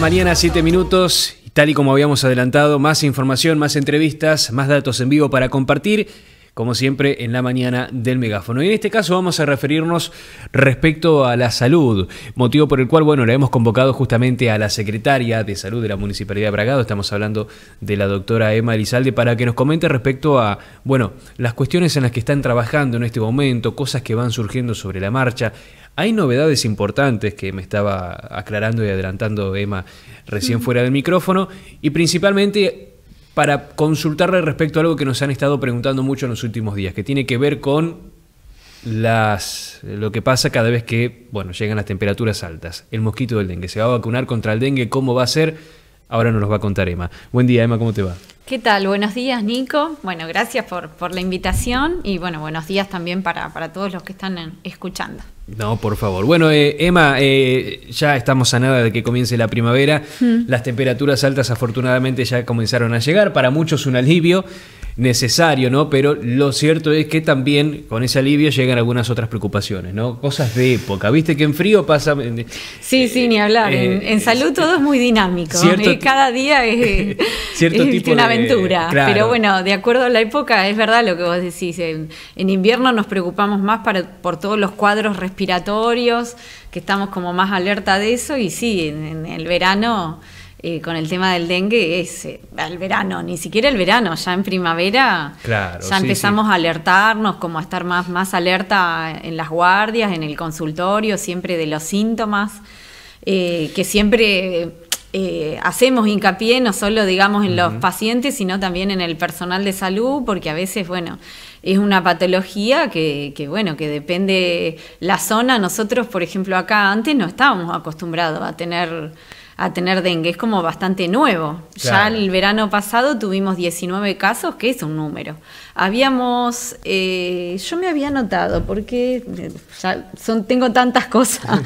Mañana 7 minutos y tal y como habíamos adelantado, más información, más entrevistas, más datos en vivo para compartir, como siempre en la mañana del megáfono. Y en este caso vamos a referirnos respecto a la salud, motivo por el cual, bueno, le hemos convocado justamente a la secretaria de salud de la Municipalidad de Bragado, estamos hablando de la doctora Emma Elizalde, para que nos comente respecto a, bueno, las cuestiones en las que están trabajando en este momento, cosas que van surgiendo sobre la marcha, hay novedades importantes que me estaba aclarando y adelantando Emma recién mm. fuera del micrófono y principalmente para consultarle respecto a algo que nos han estado preguntando mucho en los últimos días, que tiene que ver con las, lo que pasa cada vez que bueno, llegan las temperaturas altas. El mosquito del dengue, ¿se va a vacunar contra el dengue? ¿Cómo va a ser? Ahora nos los va a contar Emma. Buen día, Emma, ¿cómo te va? ¿Qué tal? Buenos días, Nico. Bueno, gracias por, por la invitación y bueno, buenos días también para, para todos los que están escuchando. No, por favor. Bueno, eh, Emma, eh, ya estamos a nada de que comience la primavera. Mm. Las temperaturas altas afortunadamente ya comenzaron a llegar. Para muchos un alivio necesario, ¿no? Pero lo cierto es que también con ese alivio llegan algunas otras preocupaciones, ¿no? Cosas de época. Viste que en frío pasa. Eh, sí, sí, ni hablar. Eh, en, salud todo es muy dinámico. Eh, cada día es, cierto una aventura. Pero bueno, de acuerdo a la época, es verdad lo que vos decís. En, invierno nos preocupamos más para, por todos los cuadros respiratorios, que estamos como más alerta de eso, y sí, en el verano. Eh, con el tema del dengue es el eh, verano, ni siquiera el verano, ya en primavera ya empezamos a alertarnos, como a estar más, más alerta en las guardias, en el consultorio, siempre de los síntomas, eh, que siempre hacemos hincapié no solo digamos en los pacientes, sino también en el personal de salud, porque a veces, bueno, es una patología que, que, bueno, que depende la zona. Nosotros, por ejemplo, acá antes no estábamos acostumbrados a tener a tener dengue. Es como bastante nuevo. Ya el verano pasado tuvimos 19 casos, que es un número. Habíamos, eh, yo me había notado, porque eh, ya son, tengo tantas cosas.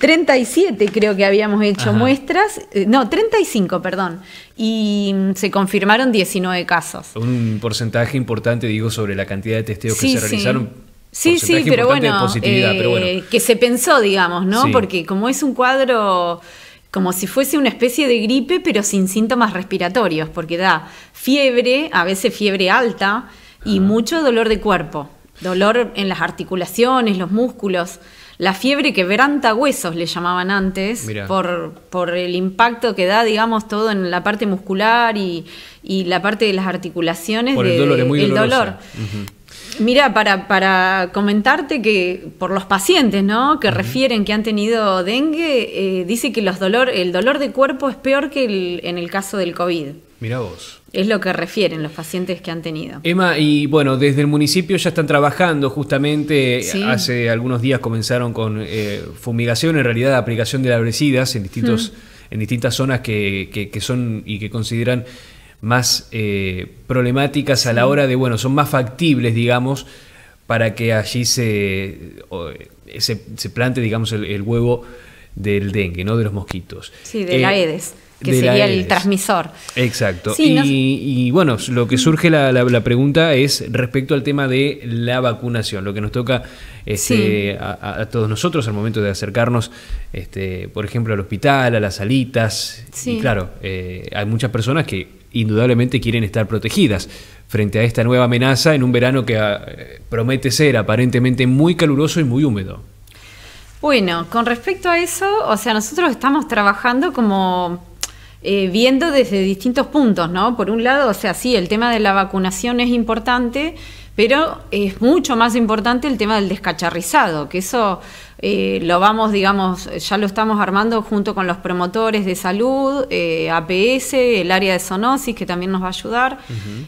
37 creo que habíamos hecho muestras, eh, no, 35, perdón. Y se confirmaron 19 casos. Un porcentaje importante, digo, sobre la cantidad de testeos que se realizaron. Sí, sí, pero bueno, pero bueno, que se pensó, digamos, ¿no? Porque como es un cuadro como si fuese una especie de gripe, pero sin síntomas respiratorios, porque da fiebre, a veces fiebre alta, y mucho dolor de cuerpo, dolor en las articulaciones, los músculos. La fiebre que quebranta huesos le llamaban antes, por, por el impacto que da, digamos, todo en la parte muscular y, la parte de las articulaciones. el dolor, Mira, para, comentarte que por los pacientes ¿no? que refieren que han tenido dengue, eh, dice que los dolor, el dolor de cuerpo es peor que el, en el caso del COVID. Mira vos. Es lo que refieren los pacientes que han tenido. Emma, y bueno, desde el municipio ya están trabajando, justamente hace algunos días comenzaron con eh, fumigación, en realidad aplicación de labrecidas en, distintos, en distintas zonas que son y que consideran más eh, problemáticas a la hora de, bueno, son más factibles, digamos, para que allí se, eh, se, plante, digamos, el huevo del dengue, ¿no? De los mosquitos. Sí, de eh, Aedes que sería el transmisor. Exacto. y, bueno, lo que surge la, pregunta es respecto al tema de la vacunación, lo que nos toca este, a, todos nosotros al momento de acercarnos, este, por ejemplo, al hospital, a las salitas. Sí. Y claro, eh, hay muchas personas que indudablemente quieren estar protegidas frente a esta nueva amenaza en un verano que ah, promete ser aparentemente muy caluroso y muy húmedo. Bueno, con respecto a eso, o sea, nosotros estamos trabajando como eh, viendo desde distintos puntos, ¿no? Por un lado, o sea, sí, el tema de la vacunación es importante, pero es mucho más importante el tema del descacharrizado, que eso eh, lo vamos, digamos, ya lo estamos armando junto con los promotores de salud, eh, APS, el área de zoonosis, que también nos va a ayudar,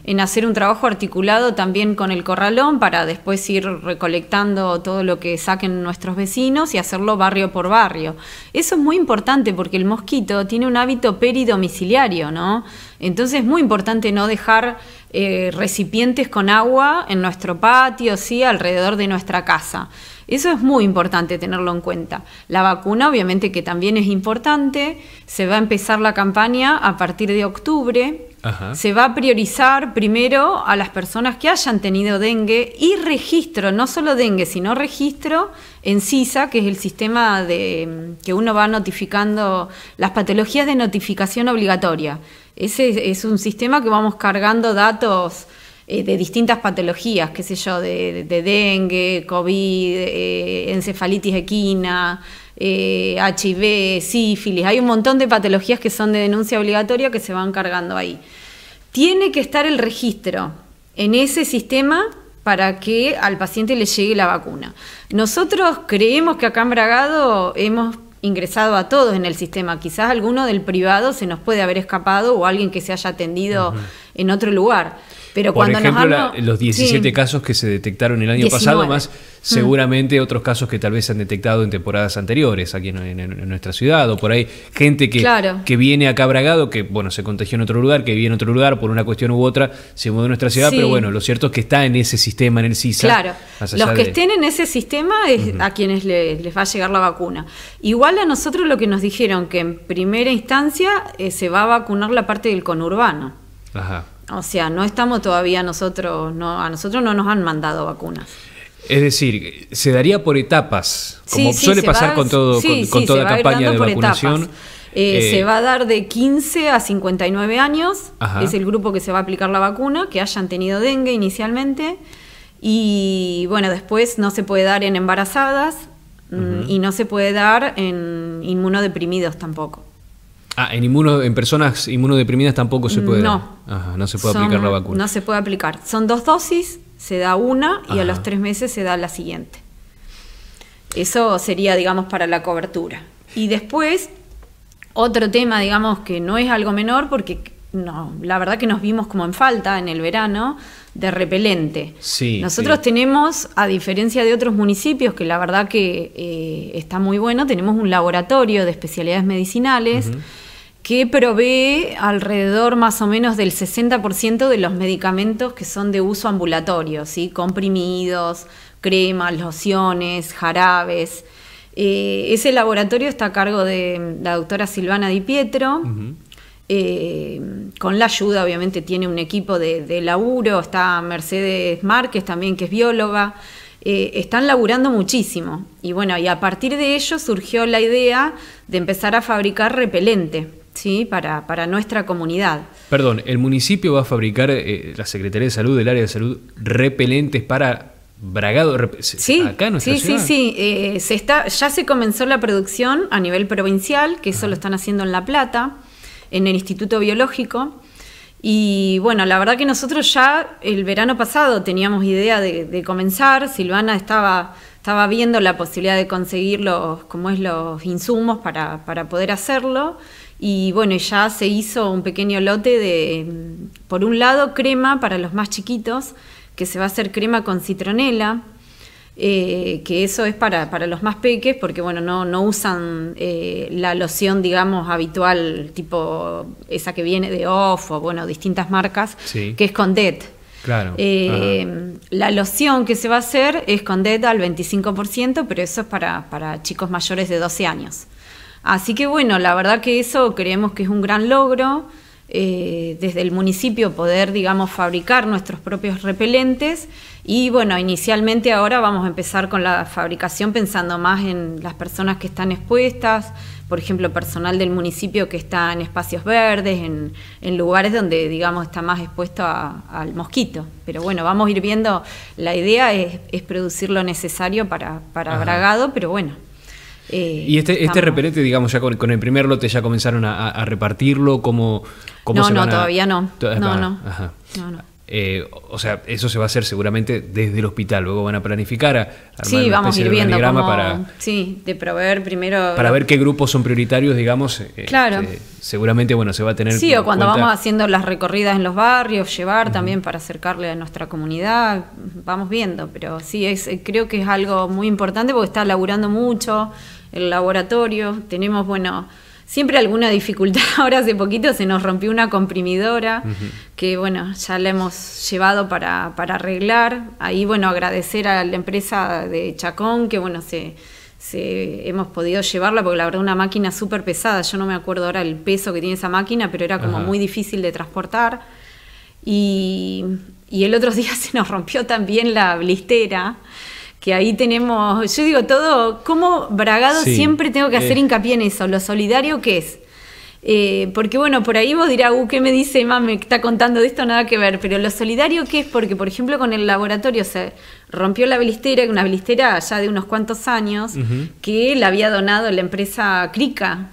en hacer un trabajo articulado también con el corralón para después ir recolectando todo lo que saquen nuestros vecinos y hacerlo barrio por barrio. Eso es muy importante porque el mosquito tiene un hábito peridomiciliario, ¿no? Entonces es muy importante no dejar eh, recipientes con agua en nuestro patio, sí, alrededor de nuestra casa. Eso es muy importante tenerlo en cuenta. La vacuna obviamente que también es importante, se va a empezar la campaña a partir de octubre. Se va a priorizar primero a las personas que hayan tenido dengue y registro, no solo dengue, sino registro en CISA, que es el sistema de que uno va notificando las patologías de notificación obligatoria. Ese es un sistema que vamos cargando datos eh, de distintas patologías, qué sé yo, de, dengue, COVID, eh, encefalitis equina, HIV, eh, sífilis. Hay un montón de patologías que son de denuncia obligatoria que se van cargando ahí. Tiene que estar el registro en ese sistema para que al paciente le llegue la vacuna. Nosotros creemos que acá en Bragado hemos ingresado a todos en el sistema. Quizás alguno del privado se nos puede haber escapado o alguien que se haya atendido en otro lugar. Pero Por ejemplo, los 17 casos que se detectaron el año pasado, más mm. seguramente otros casos que tal vez se han detectado en temporadas anteriores aquí en, nuestra ciudad o por ahí. Gente que, que viene acá a Bragado, que bueno, se contagió en otro lugar, que vive en otro lugar por una cuestión u otra, se mudó a nuestra ciudad, pero bueno, lo cierto es que está en ese sistema, en el CISA. Claro, los que estén en ese sistema es a quienes les, va a llegar la vacuna. Igual a nosotros lo que nos dijeron que en primera instancia eh, se va a vacunar la parte del conurbano. Ajá. O sea, no estamos todavía nosotros, no, a nosotros no nos han mandado vacunas. Es decir, se daría por etapas, como suele pasar con, todo, con, toda campaña de vacunación. Eh, eh, se va a dar de 15 a 59 años, es el grupo que se va a aplicar la vacuna, que hayan tenido dengue inicialmente. Y bueno, después no se puede dar en embarazadas mm, y no se puede dar en inmunodeprimidos tampoco. Ah, en, personas inmunodeprimidas tampoco se puede. No. no se puede aplicar la vacuna. No se puede aplicar. Son dos dosis, se da una y a los tres meses se da la siguiente. Eso sería, digamos, para la cobertura. Y después, otro tema, digamos, que no es algo menor porque no, la verdad que nos vimos como en falta en el verano de repelente. Nosotros tenemos, a diferencia de otros municipios, que la verdad que eh, está muy bueno, tenemos un laboratorio de especialidades medicinales que provee alrededor más o menos del 60% de los medicamentos que son de uso ambulatorio, ¿sí? comprimidos, cremas, lociones, jarabes. Eh, ese laboratorio está a cargo de la doctora Silvana Di Pietro, eh, con la ayuda obviamente tiene un equipo de, laburo, está Mercedes Márquez también, que es bióloga, eh, están laburando muchísimo. Y bueno, y a partir de ello surgió la idea de empezar a fabricar repelente. ¿sí? Para, nuestra comunidad. Perdón, ¿el municipio va a fabricar, eh, la Secretaría de Salud del área de salud, repelentes para Bragado, sí, acá sí, Sí, sí, eh, ya se comenzó la producción a nivel provincial, que eso lo están haciendo en La Plata, en el Instituto Biológico. Y bueno, la verdad que nosotros ya el verano pasado teníamos idea de, comenzar, Silvana estaba, estaba viendo la posibilidad de conseguir los, como es, los insumos para, para poder hacerlo y bueno, ya se hizo un pequeño lote de, por un lado, crema para los más chiquitos, que se va a hacer crema con citronela, eh, que eso es para, los más peques, porque bueno, no, no usan eh, la loción, digamos, habitual, tipo esa que viene de OFF o bueno, distintas marcas, que es con DET. Claro. Eh, la loción que se va a hacer es con DET al 25%, pero eso es para, para chicos mayores de 12 años. Así que bueno, la verdad que eso creemos que es un gran logro. Eh, desde el municipio poder, digamos, fabricar nuestros propios repelentes y bueno, inicialmente ahora vamos a empezar con la fabricación pensando más en las personas que están expuestas, por ejemplo, personal del municipio que está en espacios verdes, en, lugares donde, digamos, está más expuesto al mosquito. Pero bueno, vamos a ir viendo, la idea es, producir lo necesario para, para Bragado, pero bueno. Eh, y este, este repelente, digamos, ya con, el primer lote ya comenzaron a, repartirlo, ¿cómo, no, se no, todavía no. no, no. Eh, o sea, eso se va a hacer seguramente desde el hospital. Luego van a planificar, a sí, vamos a ir viendo para, sí, de proveer primero para ver qué grupos son prioritarios, digamos. Eh, claro. seguramente, bueno, se va a tener. Sí, o cuando vamos haciendo las recorridas en los barrios, llevar también para acercarle a nuestra comunidad, vamos viendo. Pero sí, es, creo que es algo muy importante porque está laburando mucho el laboratorio, tenemos, bueno, siempre alguna dificultad. Ahora hace poquito se nos rompió una comprimidora que, bueno, ya la hemos llevado para, arreglar. Ahí, bueno, agradecer a la empresa de Chacón que, bueno, se, hemos podido llevarla porque la verdad una máquina súper pesada. Yo no me acuerdo ahora el peso que tiene esa máquina, pero era como muy difícil de transportar. Y, y el otro día se nos rompió también la blistera que ahí tenemos, yo digo todo, como bragado siempre tengo que eh. hacer hincapié en eso, lo solidario que es. Eh, porque bueno, por ahí vos dirás, uh, ¿qué me dice mami Me está contando de esto, nada que ver, pero lo solidario que es, porque por ejemplo con el laboratorio se rompió la belistera, una blistera ya de unos cuantos años, que la había donado la empresa Crica,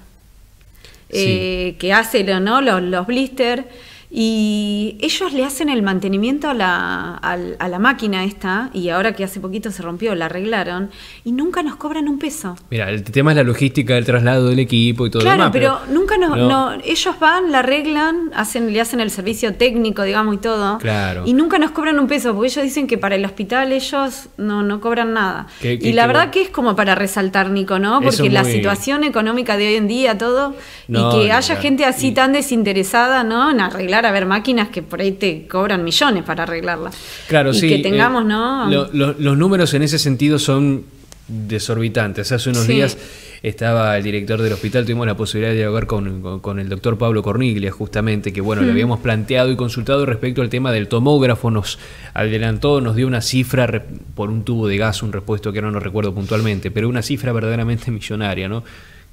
eh, que hace ¿no? los, los blisters. Y ellos le hacen el mantenimiento a la, a, la, máquina esta, y ahora que hace poquito se rompió, la arreglaron, y nunca nos cobran un peso. Mira, el tema es la logística del traslado del equipo y todo claro, Claro, pero, nunca nos... ellos van, la arreglan, hacen, le hacen el servicio técnico, digamos, y todo. Claro. Y nunca nos cobran un peso, porque ellos dicen que para el hospital ellos no, cobran nada. y la verdad que es como para resaltar, Nico, ¿no? Porque la situación económica de hoy en día, todo, y que haya gente así tan desinteresada, ¿no? En arreglar a ver máquinas que por ahí te cobran millones para arreglarla. Claro, sí. Que eh, tengamos, los números en ese sentido son desorbitantes. Hace unos días estaba el director del hospital, tuvimos la posibilidad de hablar con, con, el doctor Pablo Corniglia, justamente, que bueno, le mm. habíamos planteado y consultado respecto al tema del tomógrafo, nos adelantó, nos dio una cifra por un tubo de gas, un repuesto que no nos recuerdo puntualmente, pero una cifra verdaderamente millonaria, ¿no?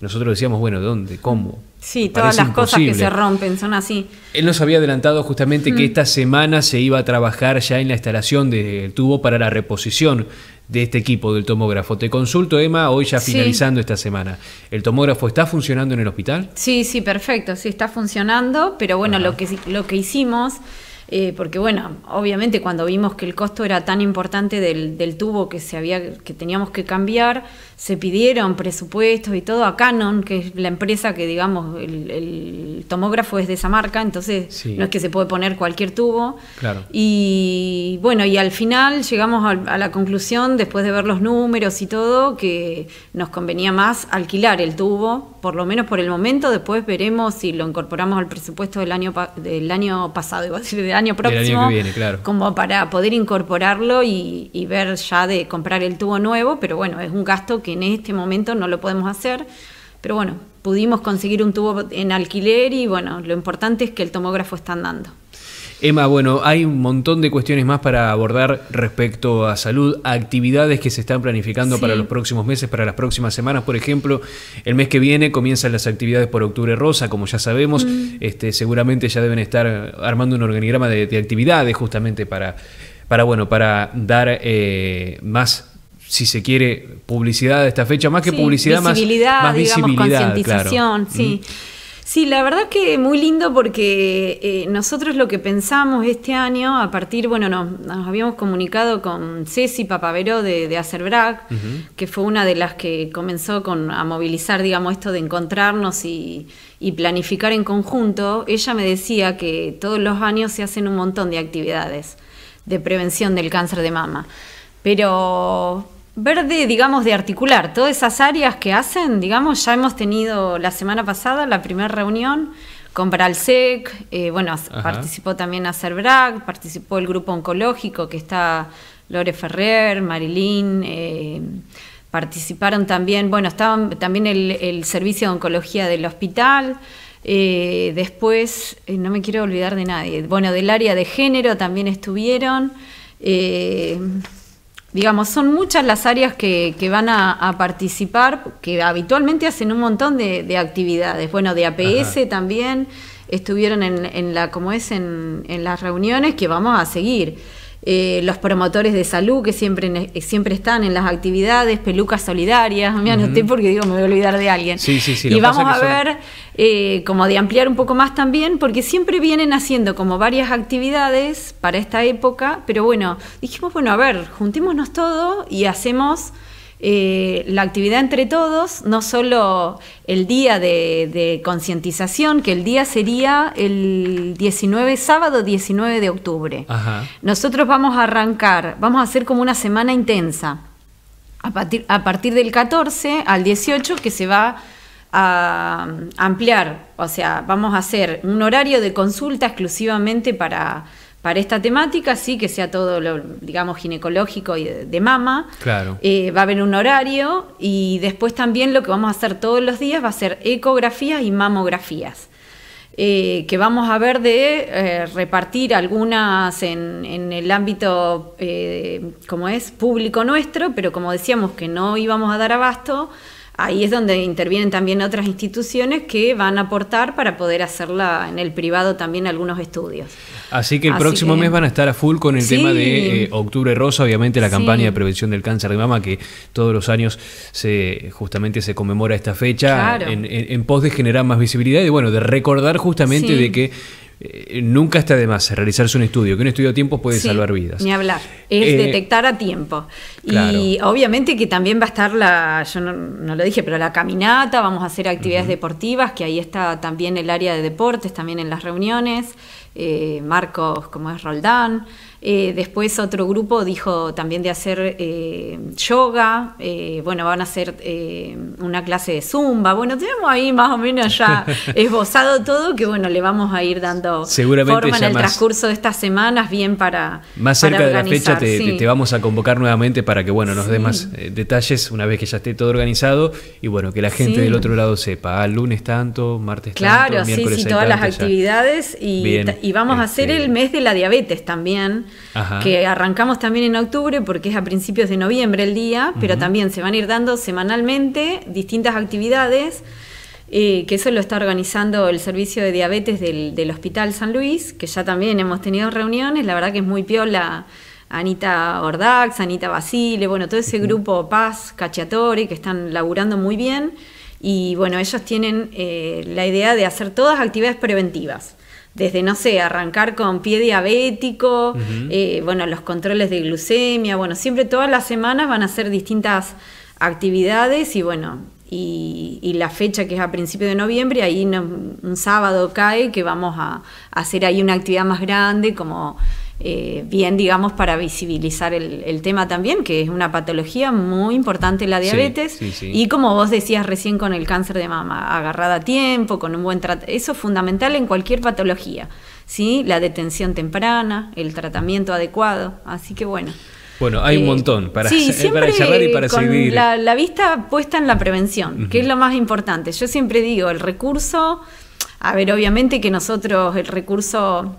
Nosotros decíamos, bueno, ¿dónde? ¿Cómo? Sí, todas las cosas que se rompen son así. Él nos había adelantado justamente que mm. esta semana se iba a trabajar ya en la instalación del tubo para la reposición de este equipo del tomógrafo. Te consulto, Emma, hoy ya finalizando esta semana. ¿El tomógrafo está funcionando en el hospital? Sí, sí, perfecto, sí está funcionando, pero bueno, lo que, lo que hicimos eh, porque bueno, obviamente cuando vimos que el costo era tan importante del, del, tubo que, se había, que teníamos que cambiar, se pidieron presupuestos y todo a Canon, que es la empresa que digamos, el, tomógrafo es de esa marca, entonces no es que se puede poner cualquier tubo. Claro. Y bueno, y al final llegamos a, la conclusión, después de ver los números y todo, que nos convenía más alquilar el tubo, por lo menos por el momento, después veremos si lo incorporamos al presupuesto del año, del año pasado, iba de año próximo. claro. Como para poder incorporarlo y, y, ver ya de comprar el tubo nuevo, pero bueno, es un gasto que en este momento no lo podemos hacer. Pero bueno, pudimos conseguir un tubo en alquiler y bueno, lo importante es que el tomógrafo está andando. Emma, bueno, hay un montón de cuestiones más para abordar respecto a salud, actividades que se están planificando para los próximos meses, para las próximas semanas. Por ejemplo, el mes que viene comienzan las actividades por Octubre Rosa, como ya sabemos. Mm. Este, seguramente ya deben estar armando un organigrama de, actividades justamente para, para, bueno, para dar eh, más si se quiere, publicidad a esta fecha, más que publicidad, más, visibilidad. Concientización, mm. sí. Sí, la verdad que muy lindo porque eh, nosotros lo que pensamos este año, a partir, bueno, nos habíamos comunicado con Ceci Papavero de, de Acerbrac, que fue una de las que comenzó con, a movilizar, digamos, esto de encontrarnos y, y planificar en conjunto. Ella me decía que todos los años se hacen un montón de actividades de prevención del cáncer de mama. Pero verde, digamos, de articular todas esas áreas que hacen, digamos, ya hemos tenido la semana pasada la primera reunión con Bralsec, eh, bueno, participó también Acerbrag, participó el grupo oncológico que está Lore Ferrer, Marilyn, eh, participaron también, bueno, estaban también el, servicio de oncología del hospital. Eh, después, no me quiero olvidar de nadie, bueno, del área de género también estuvieron digamos, son muchas las áreas que, que van a, participar, que habitualmente hacen un montón de, actividades. Bueno, de APS también estuvieron en, en, la, como es, en, en las reuniones que vamos a seguir. Eh, los promotores de salud que siempre, eh, siempre están en las actividades, pelucas solidarias, me anoté porque digo, me voy a olvidar de alguien. y vamos a ver eh, como de ampliar un poco más también, porque siempre vienen haciendo como varias actividades para esta época, pero bueno, dijimos, bueno, a ver, juntémonos todos y hacemos... Eh, la actividad entre todos, no solo el día de, concientización, que el día sería el 19, sábado 19 de octubre. Nosotros vamos a arrancar, vamos a hacer como una semana intensa, a partir, a partir del 14 al 18, que se va a ampliar, o sea, vamos a hacer un horario de consulta exclusivamente para para esta temática, sí que sea todo lo, digamos, ginecológico y de, mama. Claro. Eh, va a haber un horario y después también lo que vamos a hacer todos los días va a ser ecografías y mamografías. Eh, que vamos a ver de eh, repartir algunas en, en el ámbito, como es, público nuestro, pero como decíamos que no íbamos a dar abasto, ahí es donde intervienen también otras instituciones que van a aportar para poder hacerla en el privado también algunos estudios. Así que el próximo mes van a estar a full con el tema de eh, Octubre Rosa, obviamente la campaña de prevención del cáncer de mama que todos los años se justamente se conmemora esta fecha en, pos de generar más visibilidad y bueno, de recordar justamente de que eh, nunca está de más realizarse un estudio, que un estudio a tiempo puede salvar vidas. Ni hablar, es eh, detectar a tiempo. Y obviamente que también va a estar la, yo no, lo dije, pero la caminata, vamos a hacer actividades deportivas, que ahí está también el área de deportes, también en las reuniones. Eh, Marcos, como es Roldán. Eh, después otro grupo dijo también de hacer eh, yoga, bueno, van a hacer una clase de zumba. Bueno, tenemos ahí más o menos ya esbozado todo, que bueno, le vamos a ir dando Seguramente forma en el transcurso de estas semanas, bien para... Más cerca de la fecha te, vamos a convocar nuevamente para que, bueno, nos dé más detalles una vez que ya esté todo organizado y bueno, que la gente del otro lado sepa, al ah, lunes tanto, martes tanto, miércoles sí, todas las actividades y, y vamos a hacer el este, mes de la diabetes también, que arrancamos también en octubre porque es a principios de noviembre el día, pero también se van a ir dando semanalmente distintas actividades. Eh, que eso lo está organizando el servicio de diabetes del, Hospital San Luis, que ya también hemos tenido reuniones, la verdad que es muy piola Anita Ordax, Anita Basile, bueno, todo ese grupo Paz, Cacciatore, que están laburando muy bien. Y bueno, ellos tienen eh, la idea de hacer todas actividades preventivas desde, no sé, arrancar con pie diabético, eh, bueno, los controles de glucemia, bueno, siempre todas las semanas van a ser distintas actividades y bueno, y, la fecha que es a principio de noviembre, ahí un sábado cae que vamos a, a, hacer ahí una actividad más grande como eh, bien, digamos, para visibilizar el, tema también, que es una patología muy importante la diabetes. Y como vos decías recién con el cáncer de mama, agarrada a tiempo, con un buen tratamiento, eso es fundamental en cualquier patología, ¿sí? La detención temprana, el tratamiento adecuado, así que bueno. Bueno, hay un eh, montón para, sí, eh, para y para seguir. La, vista puesta en la prevención, que es lo más importante. Yo siempre digo, el recurso, a ver, obviamente que nosotros el recurso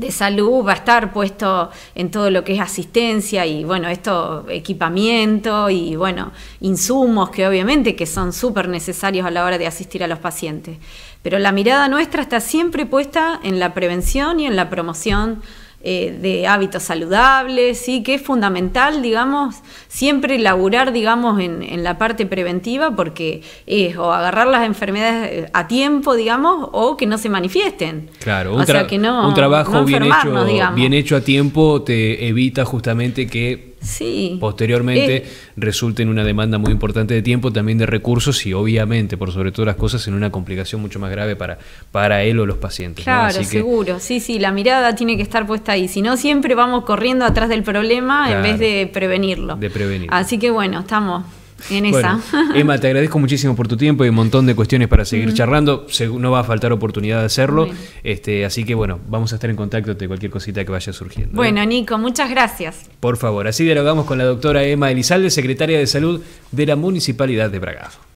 de salud va a estar puesto en todo lo que es asistencia y bueno, esto, equipamiento y bueno, insumos que obviamente que son súper necesarios a la hora de asistir a los pacientes. Pero la mirada nuestra está siempre puesta en la prevención y en la promoción eh, de hábitos saludables, ¿sí? que es fundamental, digamos, siempre laburar, digamos, en, la parte preventiva, porque es o agarrar las enfermedades eh, a tiempo, digamos, o que no se manifiesten. Claro, un, trabajo bien, hecho, bien hecho a tiempo te evita justamente que sí. posteriormente eh. resulta en una demanda muy importante de tiempo, también de recursos y obviamente, por sobre todas las cosas, en una complicación mucho más grave para, para él o los pacientes. Claro, seguro, sí, sí, la mirada tiene que estar puesta ahí, si no siempre vamos corriendo atrás del problema en vez de prevenirlo. De prevenir. Así que bueno, estamos en esa. Emma, te agradezco muchísimo por tu tiempo y un montón de cuestiones para seguir charlando. No va a faltar oportunidad de hacerlo. Este, así que bueno, vamos a estar en contacto de cualquier cosita que vaya surgiendo. ¿eh? Bueno, Nico, muchas gracias. Por favor, así dialogamos con la doctora Emma Elizalde, secretaria de Salud de la Municipalidad de Bragado.